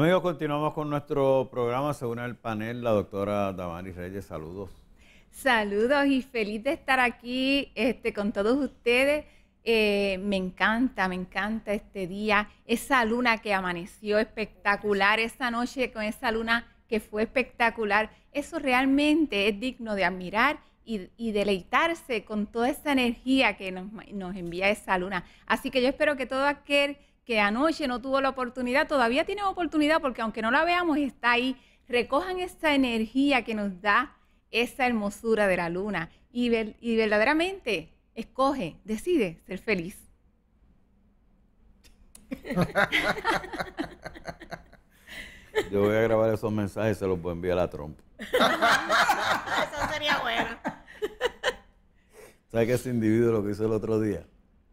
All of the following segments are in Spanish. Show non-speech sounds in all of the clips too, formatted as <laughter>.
Amigos, continuamos con nuestro programa. según el panel la doctora Damaris Reyes. Saludos. Saludos y feliz de estar aquí este, con todos ustedes. Eh, me encanta, me encanta este día. Esa luna que amaneció espectacular, esa noche con esa luna que fue espectacular. Eso realmente es digno de admirar y, deleitarse con toda esa energía que nos, nos envía esa luna. Así que yo espero que todo aquel que anoche no tuvo la oportunidad, todavía tiene oportunidad porque aunque no la veamos está ahí, recojan esta energía que nos da esa hermosura de la luna y, y verdaderamente escoge, decide ser feliz. <laughs> Yo voy a grabar esos mensajes y se los voy a enviar a trompa. <laughs> Eso sería bueno. ¿Sabes qué ese individuo lo que hizo el otro día?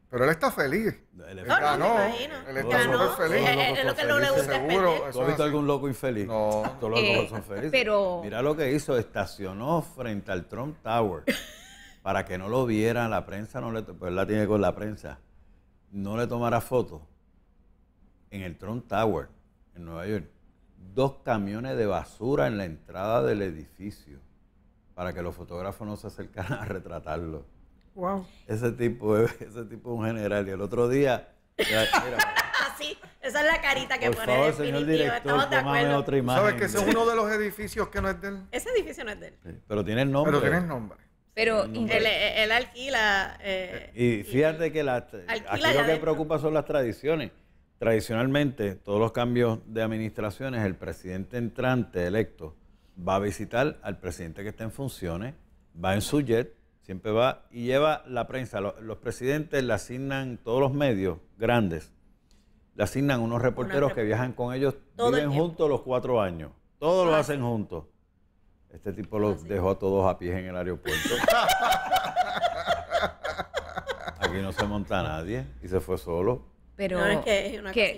Pero él está feliz. no, No, él está feliz. Es lo que no le gusta ¿Tú has visto algún loco infeliz? No. Todos los locos eh, son felices. Pero... Mira lo que hizo. Estacionó frente al Trump Tower <laughs> para que no lo vieran la prensa. No le, pues la tiene con la prensa. No le tomara fotos en el Trump Tower en Nueva York. Dos camiones de basura en la entrada del edificio para que los fotógrafos no se acercaran a retratarlo. Ese tipo, <laughs> ese tipo es un general. Y el otro día. <laughs> esa es la carita que por pone. Favor, señor director, Estamos Otra imagen, ¿Sabes que ese es uno de los edificios que no es de Ese edificio no es de pero tiene el nombre. Pero tiene el nombre. Pero él, alquila. Eh, y fíjate que la, aquí lo que preocupa son las tradiciones. Tradicionalmente, todos los cambios de administraciones, el presidente entrante electo va a visitar al presidente que está en funciones, va en su jet, Siempre va y lleva la prensa. Los, presidentes le asignan todos los medios grandes. Le asignan unos reporteros que viajan con ellos, viven juntos los cuatro años. Todos lo ah, hacen juntos. Este tipo los ah, dejó a todos a pie en el aeropuerto. <laughs> Aquí no se monta nadie y se fue solo. Pero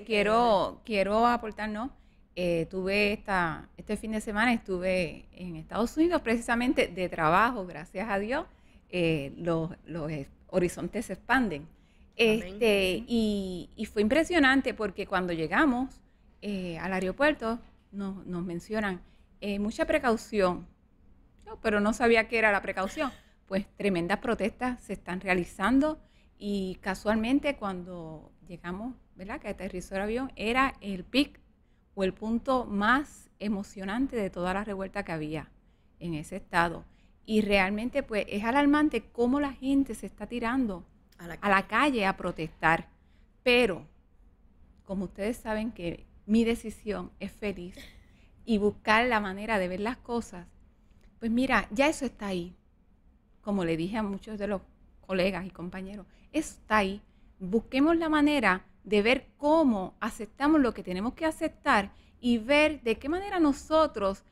quiero, quiero aportar, ¿no? Eh, tuve esta, este fin de semana, estuve en Estados Unidos precisamente de trabajo, gracias a Dios. Eh, los, horizontes se expanden. Este, y, fue impresionante porque cuando llegamos eh, al aeropuerto nos, mencionan eh, mucha precaución, pero no sabía qué era la precaución. Pues tremendas protestas se están realizando y casualmente cuando llegamos, ¿verdad? Que aterrizó el avión, era el pic o el punto más emocionante de toda la revuelta que había en ese estado. Y realmente pues es alarmante cómo la gente se está tirando a la, calle a protestar. Pero, como ustedes saben que mi decisión es feliz y buscar la manera de ver las cosas, pues mira, ya eso está ahí. Como le dije a muchos de los colegas y compañeros, eso está ahí. Busquemos la manera de ver cómo aceptamos lo que tenemos que aceptar y ver de qué manera nosotros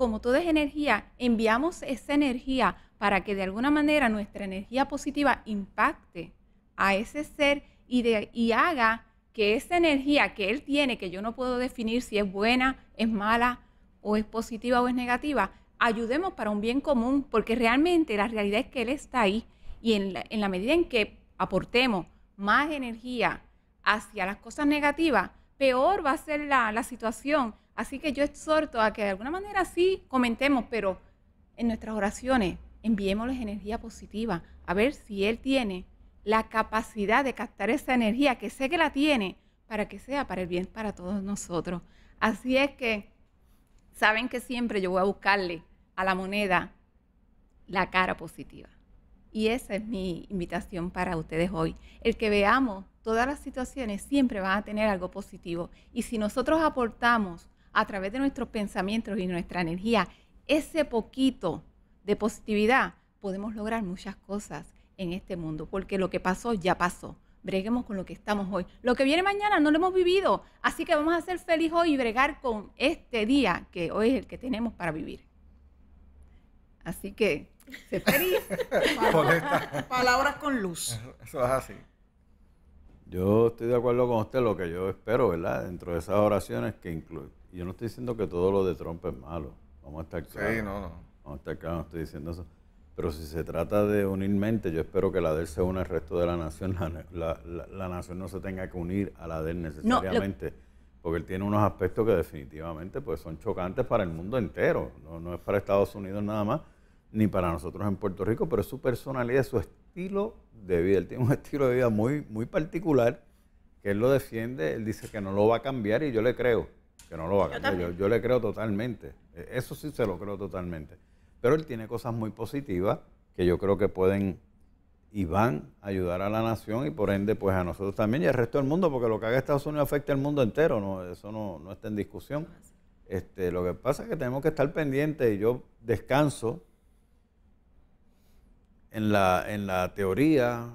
como todo es energía, enviamos esa energía para que de alguna manera nuestra energía positiva impacte a ese ser y, haga que esa energía que él tiene, que yo no puedo definir si es buena, es mala o es positiva o es negativa, ayudemos para un bien común, porque realmente la realidad es que él está ahí y en la, medida en que aportemos más energía hacia las cosas negativas, peor va a ser la, la situación Así que yo exhorto a que de alguna manera sí comentemos, pero en nuestras oraciones enviémosles energía positiva, a ver si Él tiene la capacidad de captar esa energía, que sé que la tiene, para que sea para el bien para todos nosotros. Así es que saben que siempre yo voy a buscarle a la moneda la cara positiva. Y esa es mi invitación para ustedes hoy. El que veamos todas las situaciones siempre van a tener algo positivo. Y si nosotros aportamos a través de nuestros pensamientos y nuestra energía, ese poquito de positividad, podemos lograr muchas cosas en este mundo, porque lo que pasó ya pasó. Breguemos con lo que estamos hoy. Lo que viene mañana no lo hemos vivido, así que vamos a ser felices hoy y bregar con este día que hoy es el que tenemos para vivir. Así que, se <laughs> Palabras, con luz. Eso es así. Yo estoy de acuerdo con usted, lo que yo espero, ¿verdad? Dentro de esas oraciones que incluye yo no estoy diciendo que todo lo de Trump es malo. Vamos a estar claros. Sí, no, no. Vamos a estar claros, no estoy diciendo eso. Pero si se trata de unir mente, yo espero que la DEL se una al resto de la nación. La, nación no se tenga que unir a la DEL necesariamente. Porque él tiene unos aspectos que definitivamente pues, son chocantes para el mundo entero. No, es para Estados Unidos nada más, ni para nosotros en Puerto Rico, pero es su personalidad, su estilo de vida. Él tiene un <laughs> estilo de vida muy, muy particular que él lo defiende, él dice que no lo va a cambiar y yo le creo que no lo haga. Yo, le creo totalmente. E, eso sí se lo creo totalmente. Pero él tiene cosas muy positivas que yo creo que pueden y van a ayudar a la nación y por ende pues a nosotros también y al resto del mundo, porque lo que haga Estados Unidos afecta al mundo entero, no, eso no, está en discusión. Este, lo que pasa es que tenemos que estar pendientes y yo descanso en la, en la teoría,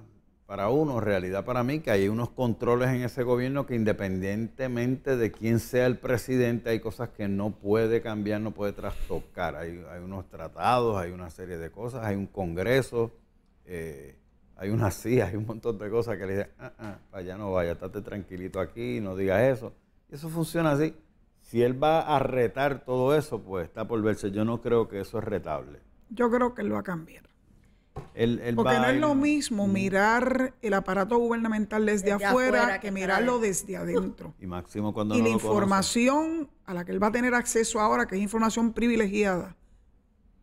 para uno, realidad para mí, que hay unos controles en ese gobierno que independientemente de quién sea el presidente, hay cosas que no puede cambiar, no puede trastocar. Hay, unos tratados, hay una serie de cosas, hay un Congreso, eh, hay una CIA, <laughs> hay un montón de cosas que le dicen, ah, ah, para allá no vaya, estate tranquilito aquí, no digas eso. eso funciona así. Si él va a retar todo eso, pues está por verse. Yo no creo que eso es retable. Yo creo que él va a cambiar. El, Porque no es lo mismo mm. mirar el aparato gubernamental desde, afuera, que, mirarlo desde adentro. Y máximo cuando la información a la que él va a tener acceso ahora, que es información privilegiada,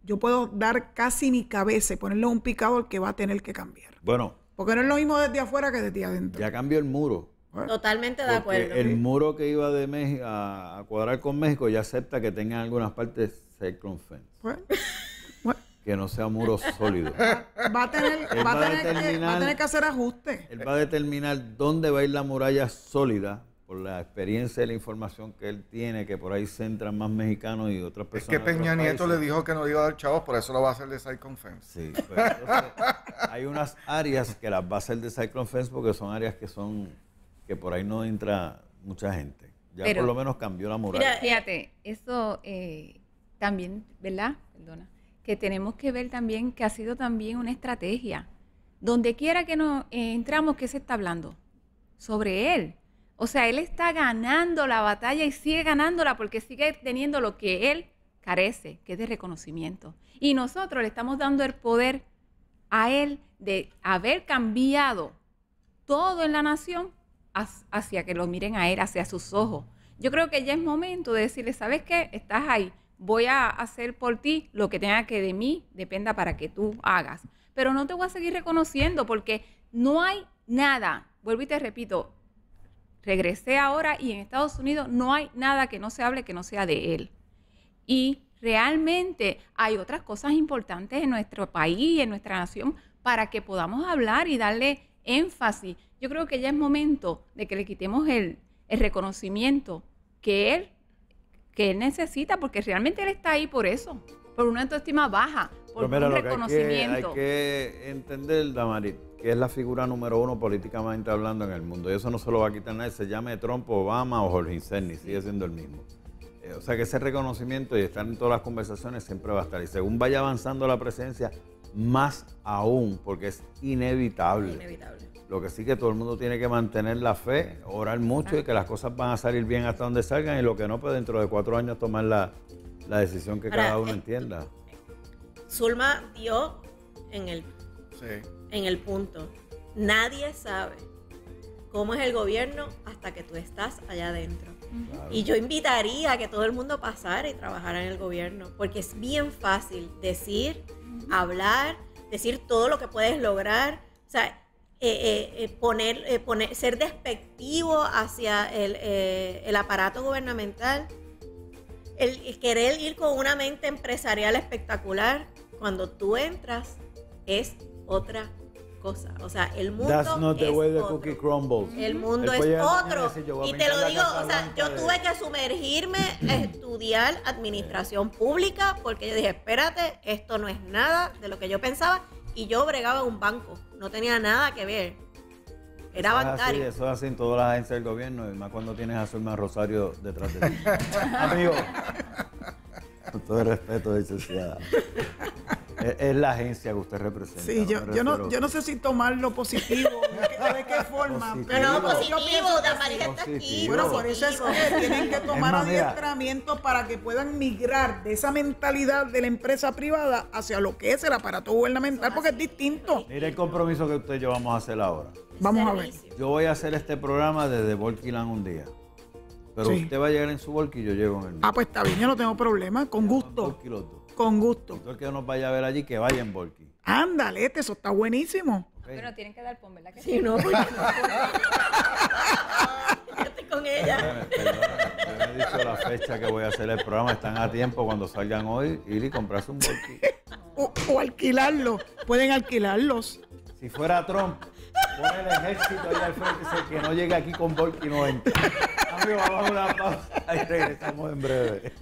yo puedo dar casi mi cabeza y ponerle un picado al que va a tener que cambiar. Bueno. Porque no es lo mismo desde afuera que desde adentro. Ya cambió el muro. Totalmente de acuerdo. El muro que iba a, cuadrar con México ya acepta que tenga algunas partes circunferencias que no sea muro sólido. <laughs> Va a tener, va a tener, que, tener que hacer ajustes. Él va a determinar dónde va a ir la muralla sólida por la experiencia y la información que él tiene, que por ahí se entran más mexicanos y otras personas. Es que Peña Nieto le dijo que no iba a dar chavos, por eso lo va a hacer de Cyclone Fence. Sí, pero pues, <laughs> hay unas áreas que las va a hacer de Cyclone Fence porque son áreas que son que por ahí no entra mucha gente. Ya por lo menos cambió la muralla. fíjate, eso eh, también, ¿verdad? Perdona que tenemos que ver también que ha sido también una estrategia. Donde quiera que nos eh, entramos, ¿qué se está hablando? Sobre él. O sea, él está ganando la batalla y sigue ganándola porque sigue teniendo lo que él carece, que es de reconocimiento. Y nosotros le estamos dando el poder a él de haber cambiado todo en la nación hacia que lo miren a él, hacia sus ojos. Yo creo que ya es momento de decirle, ¿sabes qué? Estás ahí voy a hacer por ti lo que tenga que de mí dependa para que tú hagas. Pero no te voy a seguir reconociendo porque no hay nada, vuelvo y te repito, regresé ahora y en Estados Unidos no hay nada que no se hable que no sea de él. Y realmente hay otras cosas importantes en nuestro país, en nuestra nación, para que podamos hablar y darle énfasis. Yo creo que ya es momento de que le quitemos el, el reconocimiento que él que él necesita, porque realmente él está ahí por eso, por una autoestima baja, por un reconocimiento. hay, que, entender, Damarit, que es la figura número uno políticamente hablando en el mundo. Y eso no se lo va a quitar nadie, se llame Trump, Obama o Jorge Inserni sigue siendo el mismo. Eh, o sea que ese reconocimiento y estar en todas las conversaciones siempre va a estar. Y según vaya avanzando la presencia, más aún, porque es inevitable. Inevitable. Lo que sí que todo el mundo tiene que mantener la fe, orar mucho y que las cosas van a salir bien hasta donde salgan y lo que no, pues dentro de cuatro años tomar la, decisión que cada uno eh, entienda. Zulma dio en el, en el punto. Nadie sabe cómo es el gobierno hasta que tú estás allá adentro. Y yo invitaría a que todo el mundo pasara y trabajara en el gobierno, porque es bien fácil decir, hablar, decir todo lo que puedes lograr. O sea, eh, eh, eh, poner, poner, ser despectivo hacia el, aparato gubernamental, el, querer ir con una mente empresarial espectacular, cuando tú entras es otra cosa. O sea, el mundo es otro. El mundo es otro. y te lo digo, o sea, yo tuve que sumergirme a estudiar administración pública porque yo dije, espérate, esto no es nada de lo que yo pensaba y yo bregaba en un banco, no tenía nada que ver. Era bancario. eso es así en todas las agencias del gobierno, y más cuando tienes a Zulma Rosario detrás de ti. <laughs> Amigo, con todo el respeto, ciudad es, la agencia que usted representa. Sí, yo, no yo, no, sé si lo positivo, de, qué forma. Pero no, positivo, pareja está aquí. Bueno, por eso tienen que tomar adiestramiento para que puedan migrar de esa mentalidad de la empresa privada hacia lo que es el aparato gubernamental, porque es distinto. Mire el compromiso que usted y yo vamos a hacer ahora. Vamos a ver. Yo voy a hacer este programa desde Volkilan un día. Pero usted va a llegar en su y yo llego en el mío. Ah, pues está bien, yo no tengo problema, con gusto. Con gusto. Yo que nos vaya a ver allí, que vayan en Volky. Ándale, este, eso está buenísimo. Pero tienen que dar pon, ¿verdad? Que sí, no, porque no. <laughs> estoy con ella. Yo me he dicho la fecha que voy a hacer el programa. Están a tiempo cuando salgan hoy, ir y comprarse un Volky. O, o, alquilarlo. Pueden alquilarlos. Si fuera Trump, pone el ejército allá al frente que no llegue aquí con Volky 90. Amigos, vamos a una pausa y regresamos en breve.